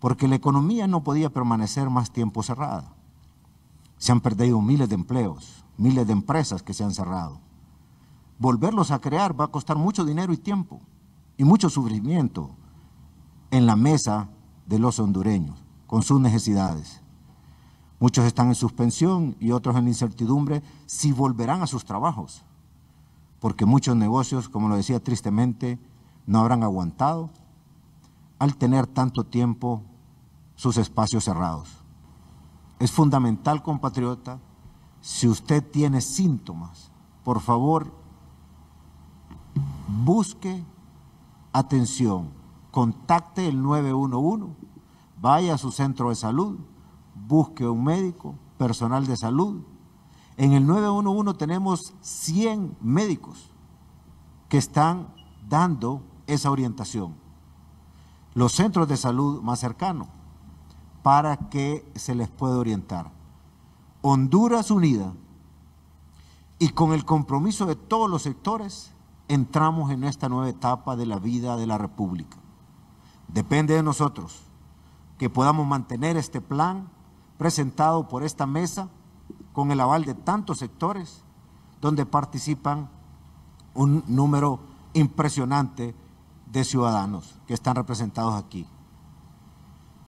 porque la economía no podía permanecer más tiempo cerrada. Se han perdido miles de empleos, miles de empresas que se han cerrado. Volverlos a crear va a costar mucho dinero y tiempo y mucho sufrimiento en la mesa de los hondureños con sus necesidades. Muchos están en suspensión y otros en incertidumbre si volverán a sus trabajos, porque muchos negocios, como lo decía tristemente, no habrán aguantado al tener tanto tiempo sus espacios cerrados. Es fundamental, compatriota, si usted tiene síntomas, por favor, busque atención, contacte el 911, vaya a su centro de salud, busque un médico, personal de salud. En el 911 tenemos 100 médicos que están dando esa orientación los centros de salud más cercanos para que se les pueda orientar. Honduras Unida y con el compromiso de todos los sectores entramos en esta nueva etapa de la vida de la República. Depende de nosotros que podamos mantener este plan presentado por esta mesa con el aval de tantos sectores donde participan un número impresionante de ciudadanos que están representados aquí.